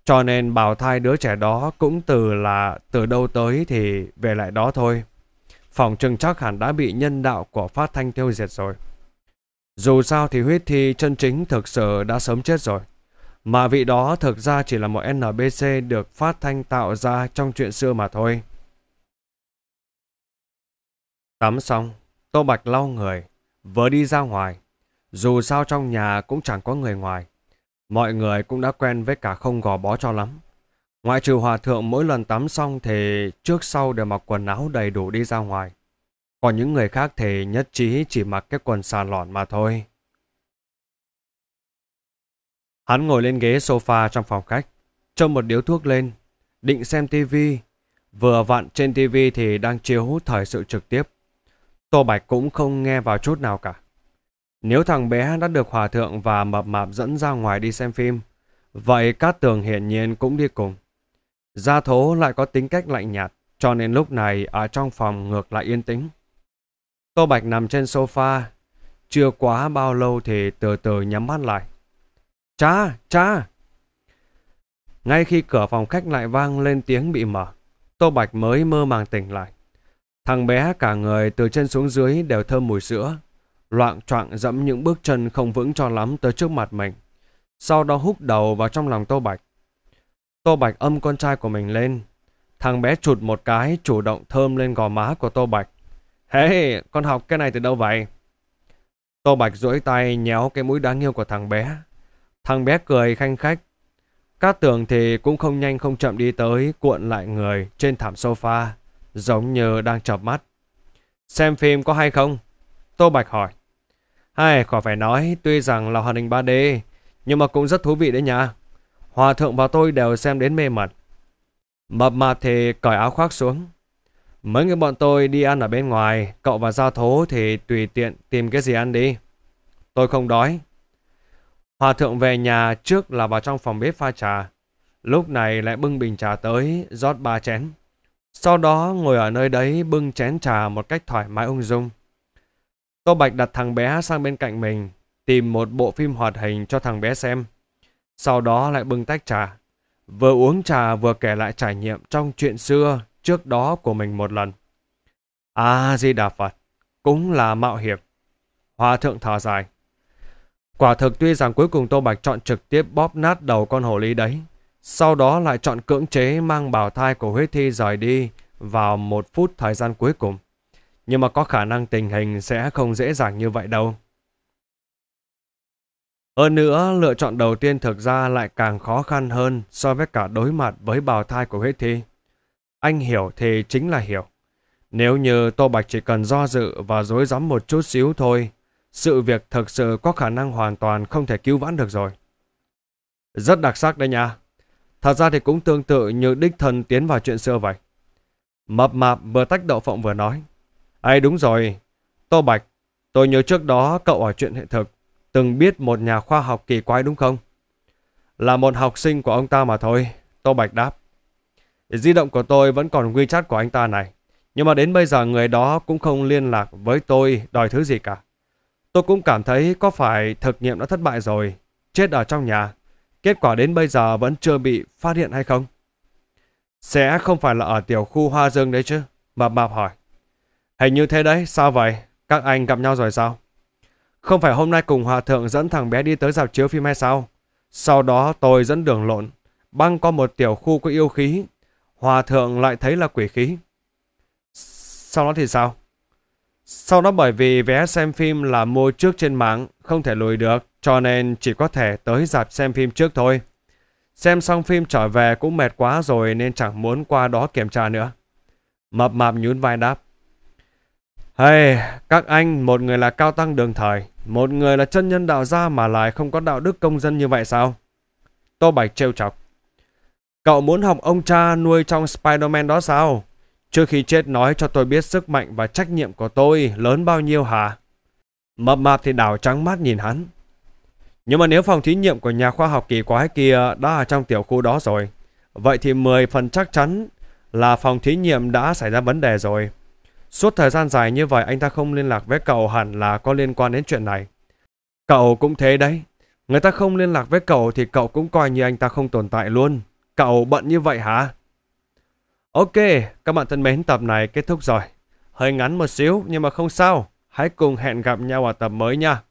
Cho nên bào thai đứa trẻ đó cũng từ là từ đâu tới thì về lại đó thôi phòng trừng chắc hẳn đã bị nhân đạo của phát thanh tiêu diệt rồi. Dù sao thì huyết thi chân chính thực sự đã sớm chết rồi. Mà vị đó thực ra chỉ là một NBC được phát thanh tạo ra trong chuyện xưa mà thôi. Tắm xong, Tô Bạch lau người, vừa đi ra ngoài. Dù sao trong nhà cũng chẳng có người ngoài. Mọi người cũng đã quen với cả không gò bó cho lắm. Ngoại trừ hòa thượng mỗi lần tắm xong thì trước sau đều mặc quần áo đầy đủ đi ra ngoài. Còn những người khác thì nhất trí chỉ mặc cái quần xà lọn mà thôi. Hắn ngồi lên ghế sofa trong phòng khách, cho một điếu thuốc lên, định xem tivi. Vừa vặn trên tivi thì đang chiếu thời sự trực tiếp. Tô Bạch cũng không nghe vào chút nào cả. Nếu thằng bé đã được hòa thượng và mập mạp dẫn ra ngoài đi xem phim, vậy Cát Tường hiển nhiên cũng đi cùng. Gia thố lại có tính cách lạnh nhạt, cho nên lúc này ở trong phòng ngược lại yên tĩnh. Tô Bạch nằm trên sofa, chưa quá bao lâu thì từ từ nhắm mắt lại. Cha, cha! Ngay khi cửa phòng khách lại vang lên tiếng bị mở, Tô Bạch mới mơ màng tỉnh lại. Thằng bé cả người từ trên xuống dưới đều thơm mùi sữa, loạn choạng dẫm những bước chân không vững cho lắm tới trước mặt mình. Sau đó húc đầu vào trong lòng Tô Bạch. Tô Bạch âm con trai của mình lên. Thằng bé chụt một cái chủ động thơm lên gò má của Tô Bạch. Hey, con học cái này từ đâu vậy? Tô Bạch duỗi tay nhéo cái mũi đáng yêu của thằng bé. Thằng bé cười khanh khách. Cát tường thì cũng không nhanh không chậm đi tới cuộn lại người trên thảm sofa, giống như đang chợp mắt. Xem phim có hay không? Tô Bạch hỏi. Hay, khỏi phải nói, tuy rằng là hoạt hình 3D, nhưng mà cũng rất thú vị đấy nha. Hòa thượng và tôi đều xem đến mê mật. Mập mạp thì cởi áo khoác xuống. Mấy người bọn tôi đi ăn ở bên ngoài, cậu và gia Thố thì tùy tiện tìm cái gì ăn đi. Tôi không đói. Hòa thượng về nhà trước là vào trong phòng bếp pha trà. Lúc này lại bưng bình trà tới, rót ba chén. Sau đó ngồi ở nơi đấy bưng chén trà một cách thoải mái ung dung. Tô Bạch đặt thằng bé sang bên cạnh mình, tìm một bộ phim hoạt hình cho thằng bé xem sau đó lại bưng tách trà. Vừa uống trà vừa kể lại trải nghiệm trong chuyện xưa trước đó của mình một lần. A-di-đà Phật, cũng là mạo hiểm. Hòa thượng thở dài. Quả thực tuy rằng cuối cùng Tô Bạch chọn trực tiếp bóp nát đầu con hồ ly đấy, sau đó lại chọn cưỡng chế mang bào thai của huyết thi rời đi vào một phút thời gian cuối cùng. Nhưng mà có khả năng tình hình sẽ không dễ dàng như vậy đâu. Hơn nữa, lựa chọn đầu tiên thực ra lại càng khó khăn hơn so với cả đối mặt với bào thai của huyết thi. Anh hiểu thì chính là hiểu. Nếu như Tô Bạch chỉ cần do dự và dối rắm một chút xíu thôi, sự việc thực sự có khả năng hoàn toàn không thể cứu vãn được rồi. Rất đặc sắc đấy nha. Thật ra thì cũng tương tự như đích thần tiến vào chuyện xưa vậy. Mập mạp vừa tách đậu phộng vừa nói. Ai đúng rồi, Tô Bạch, tôi nhớ trước đó cậu ở chuyện hệ thực từng biết một nhà khoa học kỳ quái đúng không? Là một học sinh của ông ta mà thôi, Tô Bạch đáp. Di động của tôi vẫn còn quy WeChat của anh ta này, nhưng mà đến bây giờ người đó cũng không liên lạc với tôi đòi thứ gì cả. Tôi cũng cảm thấy có phải thực nghiệm đã thất bại rồi, chết ở trong nhà, kết quả đến bây giờ vẫn chưa bị phát hiện hay không? Sẽ không phải là ở tiểu khu Hoa Dương đấy chứ? Mập mạp hỏi. Hình như thế đấy, sao vậy? Các anh gặp nhau rồi sao? Không phải hôm nay cùng hòa thượng dẫn thằng bé đi tới dạp chiếu phim hay sao? Sau đó tôi dẫn đường lộn, băng qua một tiểu khu có yêu khí, hòa thượng lại thấy là quỷ khí. Sau đó thì sao? Sau đó bởi vì vé xem phim là mua trước trên mạng, không thể lùi được, cho nên chỉ có thể tới dạp xem phim trước thôi. Xem xong phim trở về cũng mệt quá rồi nên chẳng muốn qua đó kiểm tra nữa. Mập mạp nhún vai đáp. Hey, các anh, một người là cao tăng đường thời, một người là chân nhân đạo gia mà lại không có đạo đức công dân như vậy sao? Tô Bạch trêu chọc. Cậu muốn học ông cha nuôi trong Spider-Man đó sao? Trước khi chết nói cho tôi biết sức mạnh và trách nhiệm của tôi lớn bao nhiêu hả? Mập mạp thì đảo trắng mắt nhìn hắn. Nhưng mà nếu phòng thí nghiệm của nhà khoa học kỳ quái kia đã ở trong tiểu khu đó rồi, vậy thì 10 phần chắc chắn là phòng thí nghiệm đã xảy ra vấn đề rồi. Suốt thời gian dài như vậy anh ta không liên lạc với cậu hẳn là có liên quan đến chuyện này. Cậu cũng thế đấy. Người ta không liên lạc với cậu thì cậu cũng coi như anh ta không tồn tại luôn. Cậu bận như vậy hả? Ok, các bạn thân mến, tập này kết thúc rồi. Hơi ngắn một xíu nhưng mà không sao. Hãy cùng hẹn gặp nhau ở tập mới nha.